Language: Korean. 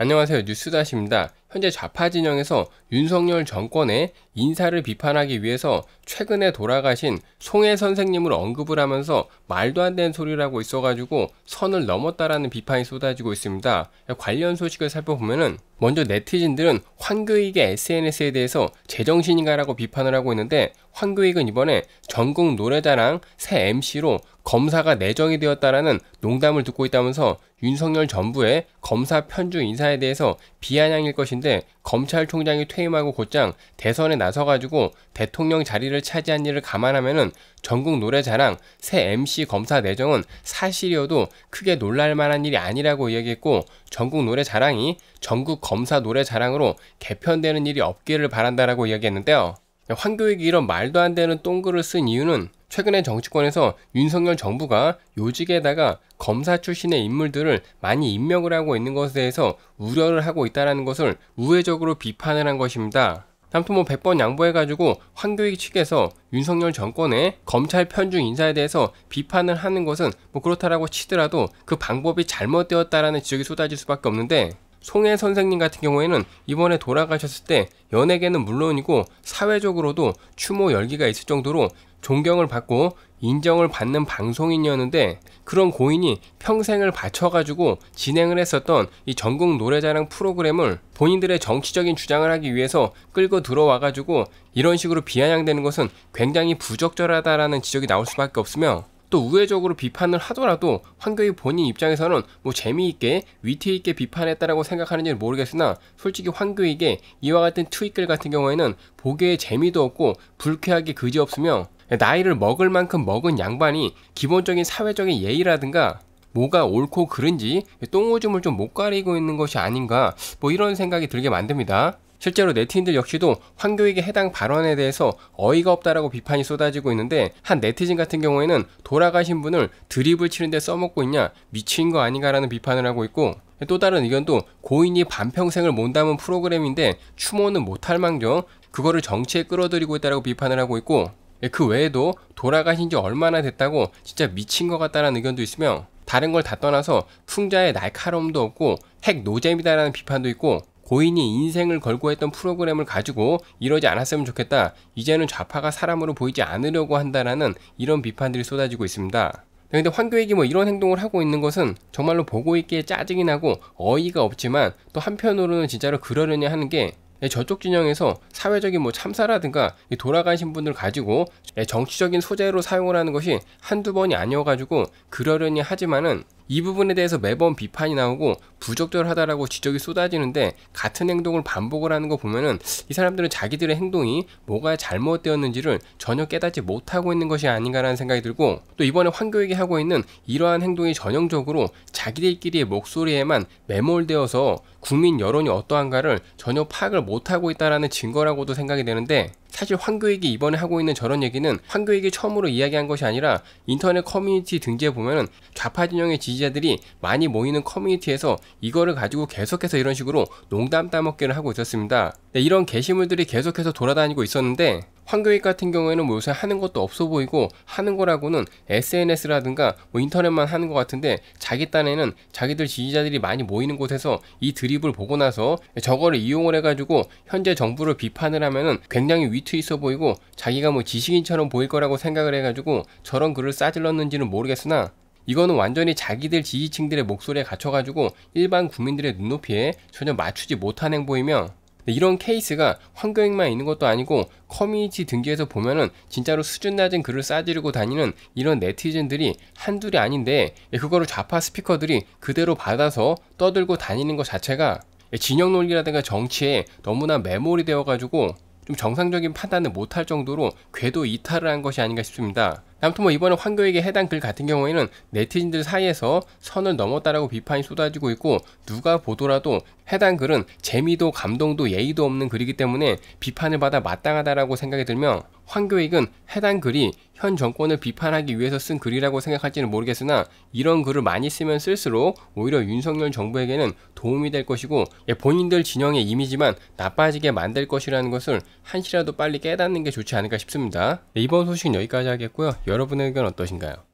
안녕하세요 뉴스다시입니다. 현재 좌파 진영에서 윤석열 정권의 인사를 비판하기 위해서 최근에 돌아가신 송해 선생님을 언급을 하면서 말도 안 되는 소리라고 있어가지고 선을 넘었다라는 비판이 쏟아지고 있습니다. 관련 소식을 살펴보면은 먼저 네티즌들은 황교익의 SNS에 대해서 제정신인가라고 비판을 하고 있는데 황교익은 이번에 전국 노래자랑 새 MC로 검사가 내정이 되었다라는 농담을 듣고 있다면서 윤석열 정부의 검사 편주 인사에 대해서 비아냥일 것인데 있는데 검찰총장이 퇴임하고 곧장 대선에 나서가지고 대통령 자리를 차지한 일을 감안하면은 전국 노래자랑 새 MC 검사 내정은 사실이어도 크게 놀랄 만한 일이 아니라고 이야기했고 전국 노래자랑이 전국 검사 노래자랑으로 개편되는 일이 없기를 바란다라고 이야기했는데요. 황교익이 이런 말도 안 되는 똥글을 쓴 이유는 최근에 정치권에서 윤석열 정부가 요직에다가 검사 출신의 인물들을 많이 임명을 하고 있는 것에 대해서 우려를 하고 있다는 것을 우회적으로 비판을 한 것입니다. 아무튼 뭐 100번 양보해가지고 황교익 측에서 윤석열 정권의 검찰 편중 인사에 대해서 비판을 하는 것은 뭐 그렇다라고 치더라도 그 방법이 잘못되었다라는 지적이 쏟아질 수밖에 없는데 송혜 선생님 같은 경우에는 이번에 돌아가셨을 때 연예계는 물론이고 사회적으로도 추모 열기가 있을 정도로 존경을 받고 인정을 받는 방송인이었는데 그런 고인이 평생을 바쳐가지고 진행을 했었던 이 전국 노래자랑 프로그램을 본인들의 정치적인 주장을 하기 위해서 끌고 들어와가지고 이런 식으로 비아냥되는 것은 굉장히 부적절하다라는 지적이 나올 수밖에 없으며 또 우회적으로 비판을 하더라도 황교익 본인 입장에서는 뭐 재미있게 위트있게 비판했다라고 생각하는지 는 모르겠으나 솔직히 황교익의 이와 같은 트윗글 같은 경우에는 보기에 재미도 없고 불쾌하기 그지없으며 나이를 먹을 만큼 먹은 양반이 기본적인 사회적인 예의라든가 뭐가 옳고 그른지 똥오줌을 좀 못 가리고 있는 것이 아닌가 뭐 이런 생각이 들게 만듭니다. 실제로 네티즌들 역시도 황교익의 해당 발언에 대해서 어이가 없다라고 비판이 쏟아지고 있는데 한 네티즌 같은 경우에는 돌아가신 분을 드립을 치는데 써먹고 있냐 미친 거 아닌가라는 비판을 하고 있고 또 다른 의견도 고인이 반평생을 몬담은 프로그램인데 추모는 못할 망정 그거를 정치에 끌어들이고 있다라고 비판을 하고 있고 예, 그 외에도 돌아가신 지 얼마나 됐다고 진짜 미친 것 같다라는 의견도 있으며 다른 걸 다 떠나서 풍자의 날카로움도 없고 핵 노잼이다라는 비판도 있고 고인이 인생을 걸고 했던 프로그램을 가지고 이러지 않았으면 좋겠다. 이제는 좌파가 사람으로 보이지 않으려고 한다라는 이런 비판들이 쏟아지고 있습니다. 네, 근데 황교익이 뭐 이런 행동을 하고 있는 것은 정말로 보고 있기에 짜증이 나고 어이가 없지만 또 한편으로는 진짜로 그러려니 하는 게 네, 저쪽 진영에서 사회적인 뭐 참사라든가 돌아가신 분들 가지고 예, 정치적인 소재로 사용을 하는 것이 한두 번이 아니어가지고 그러려니 하지만은 이 부분에 대해서 매번 비판이 나오고 부적절하다라고 지적이 쏟아지는데 같은 행동을 반복을 하는 거 보면은 이 사람들은 자기들의 행동이 뭐가 잘못되었는지를 전혀 깨닫지 못하고 있는 것이 아닌가라는 생각이 들고 또 이번에 환교익이 하고 있는 이러한 행동이 전형적으로 자기들끼리의 목소리에만 매몰되어서 국민 여론이 어떠한가를 전혀 파악을 못하고 있다는 증거라고도 생각이 되는데 사실 황교익이 이번에 하고 있는 저런 얘기는 황교익이 처음으로 이야기한 것이 아니라 인터넷 커뮤니티 등지에 보면은 좌파 진영의 지지자들이 많이 모이는 커뮤니티에서 이거를 가지고 계속해서 이런 식으로 농담 따먹기를 하고 있었습니다. 네, 이런 게시물들이 계속해서 돌아다니고 있었는데 황교익 같은 경우에는 뭐 요새 하는 것도 없어 보이고 하는 거라고는 SNS라든가 뭐 인터넷만 하는 것 같은데 자기 딴에는 자기들 지지자들이 많이 모이는 곳에서 이 드립을 보고 나서 저거를 이용을 해가지고 현재 정부를 비판을 하면은 굉장히 위트 있어 보이고 자기가 뭐 지식인처럼 보일 거라고 생각을 해가지고 저런 글을 싸질렀는지는 모르겠으나 이거는 완전히 자기들 지지층들의 목소리에 갇혀가지고 일반 국민들의 눈높이에 전혀 맞추지 못한 행보이며 네, 이런 케이스가 황교익만 있는 것도 아니고 커뮤니티 등기에서 보면은 진짜로 수준 낮은 글을 싸지르고 다니는 이런 네티즌들이 한둘이 아닌데 예, 그거를 좌파 스피커들이 그대로 받아서 떠들고 다니는 것 자체가 예, 진영 논리라든가 정치에 너무나 메모리 되어가지고 좀 정상적인 판단을 못할 정도로 궤도 이탈을 한 것이 아닌가 싶습니다. 아무튼 뭐 이번에 환교에게 해당 글 같은 경우에는 네티즌들 사이에서 선을 넘었다라고 비판이 쏟아지고 있고 누가 보더라도 해당 글은 재미도 감동도 예의도 없는 글이기 때문에 비판을 받아 마땅하다라고 생각이 들며 황교익은 해당 글이 현 정권을 비판하기 위해서 쓴 글이라고 생각할지는 모르겠으나 이런 글을 많이 쓰면 쓸수록 오히려 윤석열 정부에게는 도움이 될 것이고 예, 본인들 진영의 이미지만 나빠지게 만들 것이라는 것을 한시라도 빨리 깨닫는 게 좋지 않을까 싶습니다. 네, 이번 소식은 여기까지 하겠고요. 여러분의 의견 어떠신가요?